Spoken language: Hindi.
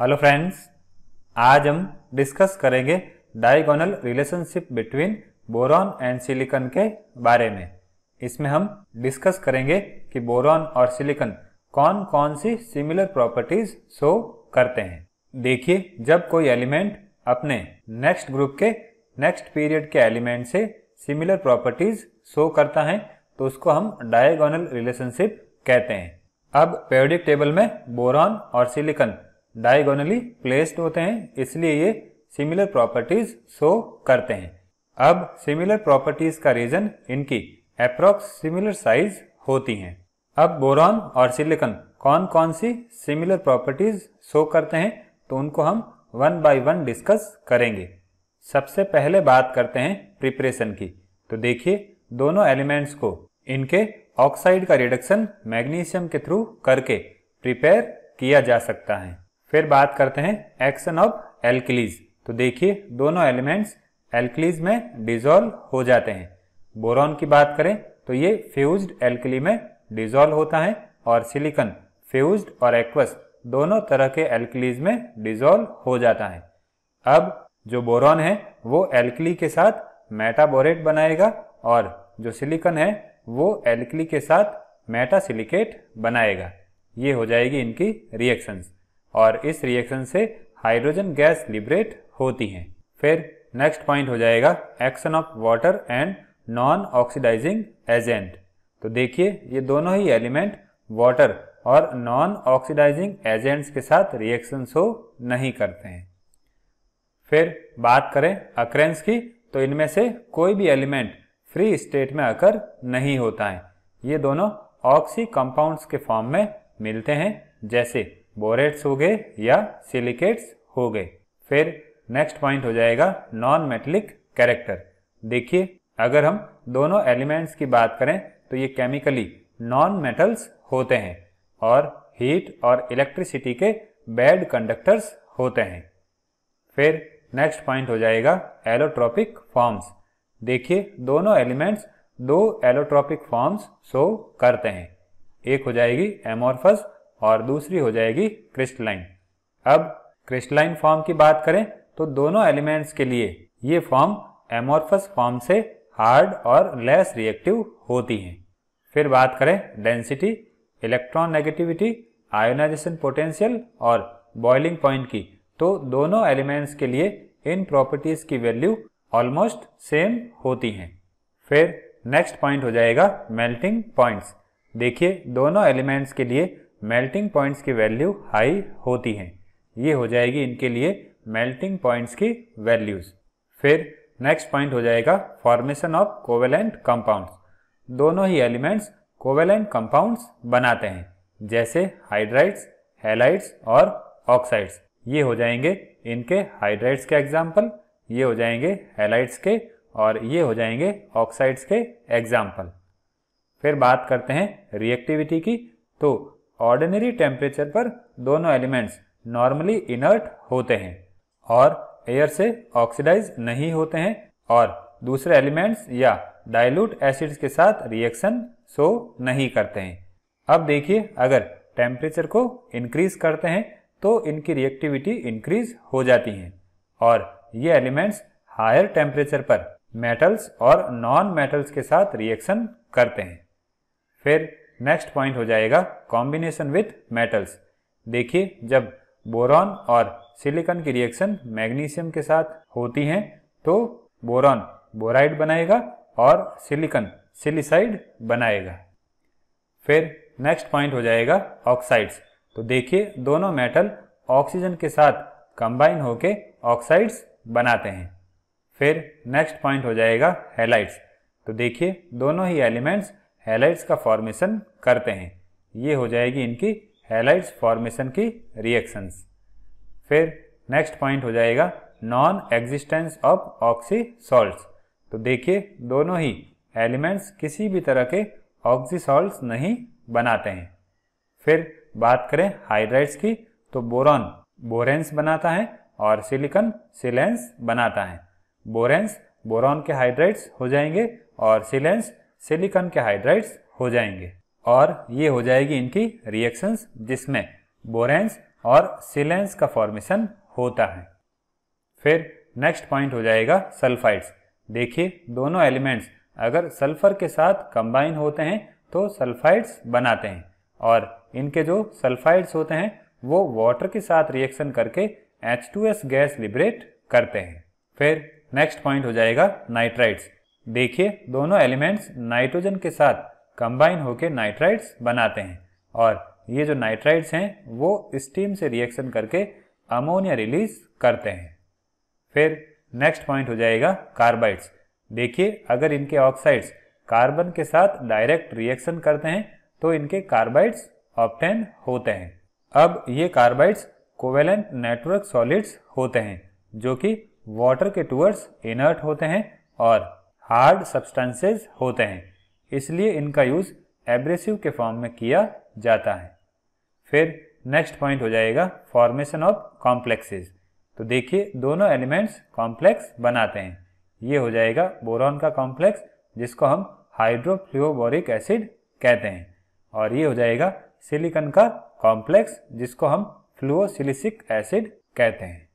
हेलो फ्रेंड्स आज हम डिस्कस करेंगे diagonal relationship between boron and silicon के बारे में इसमें हम डिस्कस करेंगे कि बोरॉन और सिलिकॉन कौन कौन सी सिमिलर प्रॉपर्टीज शो करते हैं देखिए जब कोई एलिमेंट अपने नेक्स्ट ग्रुप के नेक्स्ट पीरियड के एलिमेंट से सिमिलर प्रॉपर्टीज शो करता है तो उसको हम डायगोनल रिलेशनशिप कहते हैं अब पेडिक टेबल में बोरॉन और सिलिकॉन डायगोनली प्लेस्ड होते हैं इसलिए ये सिमिलर प्रॉपर्टीज शो करते हैं अब सिमिलर प्रॉपर्टीज का रीजन इनकी अप्रोक्स सिमिलर साइज होती हैं अब बोरॉन और सिलिकॉन कौन कौन सी सिमिलर प्रॉपर्टीज शो करते हैं तो उनको हम वन बाय वन डिस्कस करेंगे सबसे पहले बात करते हैं प्रिपरेशन की तो देखिए दोनों एलिमेंट्स को इनके ऑक्साइड का रिडक्शन मैग्नीशियम के थ्रू करके प्रिपेयर किया जा सकता है फिर बात करते हैं एक्शन ऑफ एल्किलीज तो देखिए दोनों एलिमेंट्स एल्किलीज में डिजोल्व हो जाते हैं बोरॉन की बात करें तो ये फ्यूज्ड एल्किली में डिजोल्व होता है और सिलिकन फ्यूज्ड और एक्वस दोनों तरह के एल्किलीज में डिजोल्व हो जाता है अब जो बोरॉन है वो एल्कली के साथ मेटाबोरेट बनाएगा और जो सिलिकन है वो एल्किली के साथ मेटासिलिकेट बनाएगा ये हो जाएगी इनकी रिएक्शंस और इस रिएक्शन से हाइड्रोजन गैस लिबरेट होती हैं फिर नेक्स्ट पॉइंट हो जाएगा action of water and non oxidizing agent तो देखिए ये दोनों ही एलिमेंट वाटर और नॉन ऑक्सीडाइजिंग एजेंट्स के साथ रिएक्शन शो नहीं करते हैं फिर बात करें अक्रेंस की तो इनमें से कोई भी एलिमेंट फ्री स्टेट में आकर नहीं होता है ये दोनों ऑक्सी कंपाउंड्स के फॉर्म में मिलते हैं जैसे बोरेट्स हो गए या सिलिकेट्स हो गए फिर नेक्स्ट पॉइंट हो जाएगा नॉन मेटलिक कैरेक्टर देखिए अगर हम दोनों एलिमेंट्स की बात करें तो ये केमिकली नॉन मेटल्स होते हैं और हीट और इलेक्ट्रिसिटी के बैड कंडक्टर्स होते हैं फिर नेक्स्ट पॉइंट हो जाएगा एलोट्रॉपिक फॉर्म्स देखिए दोनों एलिमेंट्स दो एलोट्रॉपिक फॉर्म्स शो करते हैं एक हो जाएगी एमोरफस और दूसरी हो जाएगी क्रिस्टलाइन अब क्रिस्टलाइन फॉर्म की बात करें तो दोनों एलिमेंट्स के लिए ये फॉर्म एमोर्फस फॉर्म से हार्ड और लेस रिएक्टिव होती हैं फिर बात करें density electronegativity ionization potential और बॉइलिंग पॉइंट की तो दोनों एलिमेंट्स के लिए इन प्रॉपर्टीज की वैल्यू ऑलमोस्ट सेम होती हैं फिर नेक्स्ट पॉइंट हो जाएगा मेल्टिंग पॉइंट्स देखिए दोनों एलिमेंट्स के लिए मेल्टिंग पॉइंट्स की वैल्यू हाई होती हैं ये हो जाएगी इनके लिए मेल्टिंग पॉइंट्स की वैल्यूज़ फिर नेक्स्ट पॉइंट हो जाएगा फॉर्मेशन ऑफ कोवेलेंट कंपाउंड्स दोनों ही एलिमेंट्स कोवेलेंट कंपाउंड्स बनाते हैं जैसे हाइड्राइड्स हेलाइड्स और ऑक्साइड्स ये हो जाएंगे इनके हाइड्राइड्स के एग्जाम्पल ये हो जाएंगे हेलाइड्स के और ये हो जाएंगे ऑक्साइड्स के एग्जाम्पल फिर बात करते हैं रिएक्टिविटी की तो ऑर्डिनरी टेम्परेचर पर दोनों एलिमेंट्स नॉर्मली इनर्ट होते हैं और एयर से ऑक्सीडाइज नहीं होते हैं और दूसरे एलिमेंट्स या डाइल्यूट एसिड्स के साथ रिएक्शन शो नहीं करते हैं अब देखिए अगर टेम्परेचर को इंक्रीज करते हैं तो इनकी रिएक्टिविटी इंक्रीज हो जाती है और ये एलिमेंट्स हायर टेम्परेचर पर मेटल्स और नॉन मेटल्स के साथ रिएक्शन करते हैं फिर नेक्स्ट पॉइंट हो जाएगा कॉम्बिनेशन विथ मेटल्स देखिए जब बोरॉन और सिलिकॉन की रिएक्शन मैग्नीशियम के साथ होती हैं तो बोरॉन बोराइड बनाएगा और सिलिकॉन सिलिसाइड बनाएगा फिर नेक्स्ट पॉइंट हो जाएगा ऑक्साइड्स तो देखिए दोनों मेटल ऑक्सीजन के साथ कंबाइन होके ऑक्साइड्स बनाते हैं फिर नेक्स्ट पॉइंट हो जाएगा हेलाइट्स तो देखिए दोनों ही एलिमेंट्स हेलाइट्स का फॉर्मेशन करते हैं ये हो जाएगी इनकी हेलाइट्स फॉर्मेशन की रिएक्शंस फिर नेक्स्ट पॉइंट हो जाएगा non existence of oxy salts तो देखिए दोनों ही एलिमेंट्स किसी भी तरह के ऑक्सी सॉल्ट्स नहीं बनाते हैं फिर बात करें हाइड्राइड्स की तो बोरॉन बोरेंस बनाता है और सिलिकन सिलेंस बनाता है बोरेंस बोरॉन के हाइड्राइड्स हो जाएंगे और सिलेंस सिलिकॉन के हाइड्राइड्स हो जाएंगे और ये हो जाएगी इनकी रिएक्शंस जिसमें बोरेंस और सिलेंस का फॉर्मेशन होता है फिर नेक्स्ट पॉइंट हो जाएगा सल्फाइड्स देखिए दोनों एलिमेंट्स अगर सल्फर के साथ कंबाइन होते हैं तो सल्फाइड्स बनाते हैं और इनके जो सल्फाइड्स होते हैं वो वाटर के साथ रिएक्शन करके H2S गैस लिबरेट करते हैं फिर नेक्स्ट पॉइंट हो जाएगा नाइट्राइड्स देखिए दोनों एलिमेंट्स नाइट्रोजन के साथ कंबाइन होकर नाइट्राइड्स बनाते हैं और ये जो नाइट्राइड्स हैं वो स्टीम से रिएक्शन करके अमोनिया रिलीज करते हैं फिर नेक्स्ट पॉइंट हो जाएगा कार्बाइड्स देखिए अगर इनके ऑक्साइड्स कार्बन के साथ डायरेक्ट रिएक्शन करते हैं तो इनके कार्बाइड्स ऑप्टेन होते हैं अब ये कार्बाइड्स कोवेलेंट नेटवर्क सॉलिड्स होते हैं जो कि वाटर के टूवर्ड्स इनर्ट होते हैं और हार्ड सब्सटेंसेस होते हैं इसलिए इनका यूज़ एब्रेसिव के फॉर्म में किया जाता है फिर नेक्स्ट पॉइंट हो जाएगा फॉर्मेशन ऑफ कॉम्प्लेक्सेस तो देखिए दोनों एलिमेंट्स कॉम्प्लेक्स बनाते हैं ये हो जाएगा बोरॉन का कॉम्प्लेक्स जिसको हम हाइड्रोफ्लोबोरिक एसिड कहते हैं और ये हो जाएगा सिलिकन का कॉम्प्लेक्स जिसको हम फ्लोसिलिसिक एसिड कहते हैं